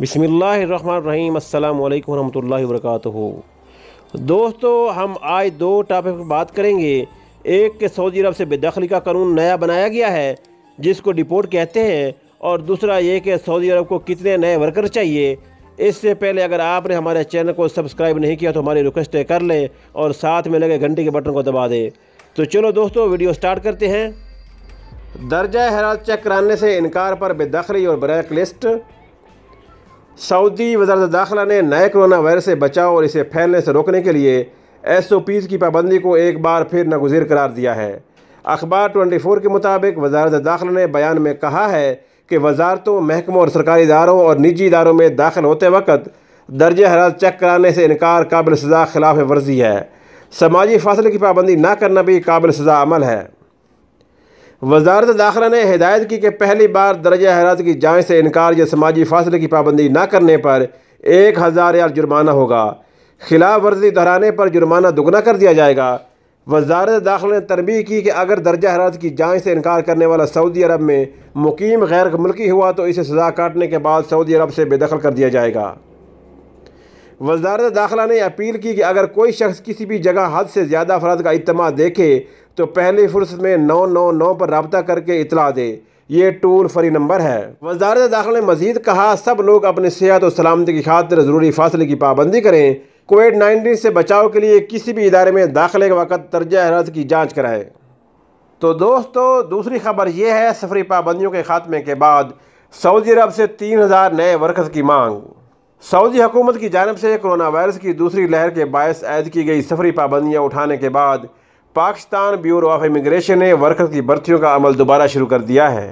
बिसमीम अल्लाम वरहमल वर्क दोस्तों हम आज दो टॉपिक पर बात करेंगे एक के सऊदी अरब से बेदखली का कानून नया बनाया गया है जिसको डिपोर्ट कहते हैं और दूसरा ये कि सऊदी अरब को कितने नए वर्कर चाहिए इससे पहले अगर आपने हमारे चैनल को सब्सक्राइब नहीं किया तो हमारी रिक्वेस्ट कर लें और साथ में लगे घंटे के बटन को दबा दें तो चलो दोस्तों वीडियो स्टार्ट करते हैं दर्जा हरात चेक कराने से इनकार पर बेदखली और ब्लैक लिस्ट सऊदी वजारत दाखिला ने नए कोरोना वायरस से बचाव और इसे फैलने से रोकने के लिए एस ओ पीज़ की पाबंदी को एक बार फिर नागुजीर करार दिया है अखबार 24 के मुताबिक वजारत दाखिला ने बयान में कहा है कि वजारतों महकमों और सरकारी इदारों और निजी इदारों में दाखिल होते वक्त दर्ज हरात चेक कराने से इनकार काबिल सज़ा खिलाफ वर्जी है समाजी फासले की पाबंदी ना करना भी काबिल सज़ा अमल है वजारत दाखिला ने हिदायत की कि पहली बार दर्ज हरात की जाँच से इनकार या समाजी फासले की पाबंदी ना करने पर एक हज़ार यार जुर्माना होगा खिलाफ वर्जी दोहराने पर जुर्माना दुगना कर दिया जाएगा वजारत दाखिल ने तरबी की कि अगर दर्जा हरात की जाँच से इनकार करने वाला सऊदी अरब में मुकीम गैर मुल्की हुआ तो इसे सजा काटने के बाद सऊदी अरब से बेदखल कर दिया जाएगा वजारत दाखिला ने अपील की कि अगर कोई शख्स किसी भी जगह हद से ज़्यादा अफराद का इतम देखे तो पहली फुर्सत में नौ नौ नौ पर रबता करके इतला दे ये टोल फ्री नंबर है वजारत दाखिला ने मजीद कहा सब लोग अपने सेहत और सलामती की खातिर ज़रूरी फासले की पाबंदी करें कोविड नाइन्टीन से बचाव के लिए किसी भी इदारे में दाखिले के वक्त तर्ज हरत की जाँच कराए तो दोस्तों दूसरी खबर यह है सफरी पाबंदियों के खात्मे के बाद सऊदी अरब से तीन हज़ार नए वर्कर्स की मांग सऊदी हुकूमत की जानब से कोरोना वायरस की दूसरी लहर के बायस ऐद की गई सफरी पाबंदियाँ उठाने के बाद पाकिस्तान ब्यूरो ऑफ इमिग्रेशन ने वर्कर्स की भर्तियों का अमल दोबारा शुरू कर दिया है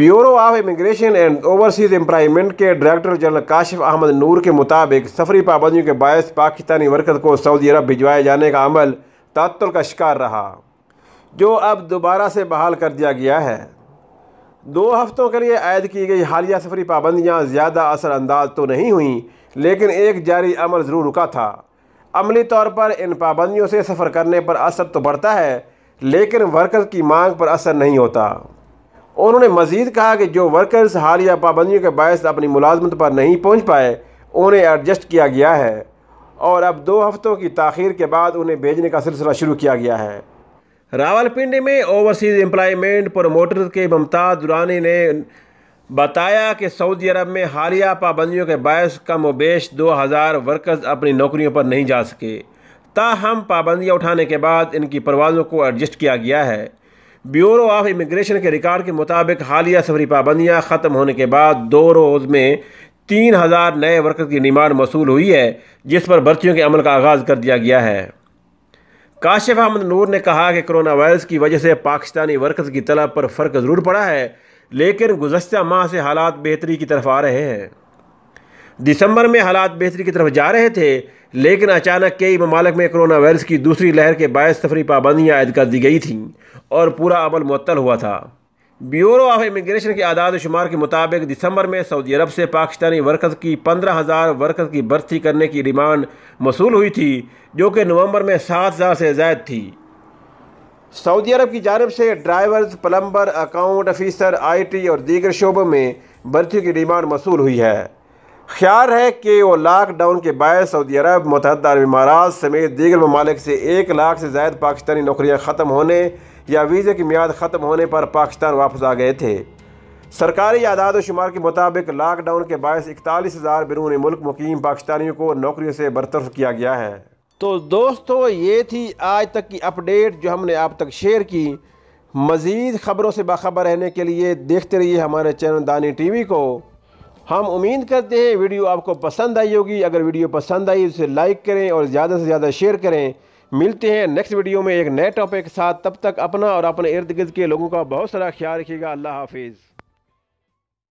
bureau of immigration and overseas employment के डायरेक्टर जनरल काशिफ अहमद नूर के मुताबिक सफरी पाबंदियों के बायस पाकिस्तानी वर्कर को सऊदी अरब भिजवाए जाने का अमल तात्तुल का शिकार रहा जो अब दोबारा से बहाल कर दिया गया है दो हफ्तों के लिए आयद की गई हालिया सफरी पाबंदियाँ ज़्यादा असरअंदाज तो नहीं हुई लेकिन एक जारी अमल ज़रूर रुका था अमली तौर पर इन पाबंदियों से सफ़र करने पर असर तो बढ़ता है लेकिन वर्कर्स की मांग पर असर नहीं होता उन्होंने मज़ीद कहा कि जो वर्कर्स हालिया पाबंदियों के बायस अपनी मुलाजमत पर नहीं पहुँच पाए उन्हें एडजस्ट किया गया है और अब दो हफ्तों की तखीर के बाद उन्हें भेजने का सिलसिला शुरू किया गया है रावलपिंडी में ओवरसीज एम्प्लॉयमेंट प्रमोटर के मुमताज़ दुरानी ने बताया कि सऊदी अरब में हालिया पाबंदियों के बायस कम वेश दो हज़ार वर्कर्स अपनी नौकरियों पर नहीं जा सके ताहम पाबंदियाँ उठाने के बाद इनकी परवाजों को एडजस्ट किया गया है ब्यूरो ऑफ इमिग्रेशन के रिकॉर्ड के मुताबिक हालिया सफरी पाबंदियाँ ख़त्म होने के बाद दो रोज़ में तीन हज़ार नए वर्कर की डिमांड मौसू हुई है जिस पर भर्तियों के अमल का आगाज़ कर दिया गया है काशिफ अहमद नूर ने कहा कि कोरोना वायरस की वजह से पाकिस्तानी वर्कर्स की तलब पर फ़र्क ज़रूर पड़ा है लेकिन गुजशत माह से हालात बेहतरी की तरफ आ रहे हैं दिसंबर में हालात बेहतरी की तरफ जा रहे थे लेकिन अचानक कई ममालक में कोरोना वायरस की दूसरी लहर के बायस सफरी पाबंदियाँ आयद कर दी गई थीं और पूरा अमल मअल हुआ था ब्यूरो ऑफ इमिग्रेशन के आदाद शुमार के मुताबिक दिसंबर में सऊदी अरब से पाकिस्तानी वर्कर्स की पंद्रह हज़ार वर्कर्स की भर्ती करने की डिमांड मसूल हुई थी जो कि नवंबर में सात हज़ार से जायद थी सऊदी अरब की जानब से drivers plumber account officer I T और दीगर शोबों में भर्ती की डिमांड मसूल हुई है ख्याल है कि वो लॉकडाउन के बायस सऊदी अरब मतहद अरब इमारात समेत दीगर ममालिक से एक लाख से ज्यादा पाकिस्तानी नौकरियाँ ख़त्म होने या वीज़े की म्याद ख़त्म होने पर पाकिस्तान वापस आ गए थे सरकारी आदाद शुमार के मुताबिक लॉकडाउन के बायस इकतालीस हज़ार बिरून मुल्क मुकीम पाकिस्तानियों को नौकरियों से बरतरफ किया गया है तो दोस्तों ये थी आज तक की अपडेट जो हमने आप तक शेयर की मज़ीद ख़बरों से बाखबर रहने के लिए देखते रहिए हमारे चैनल दानी वी को हम उम्मीद करते हैं वीडियो आपको पसंद आई होगी अगर वीडियो पसंद आई उसे लाइक करें और ज़्यादा से ज़्यादा शेयर करें मिलते हैं नेक्स्ट वीडियो में एक नए टॉपिक के साथ तब तक अपना और अपने इर्द गिर्द के लोगों का बहुत सारा ख्याल रखिएगा अल्लाह हाफिज़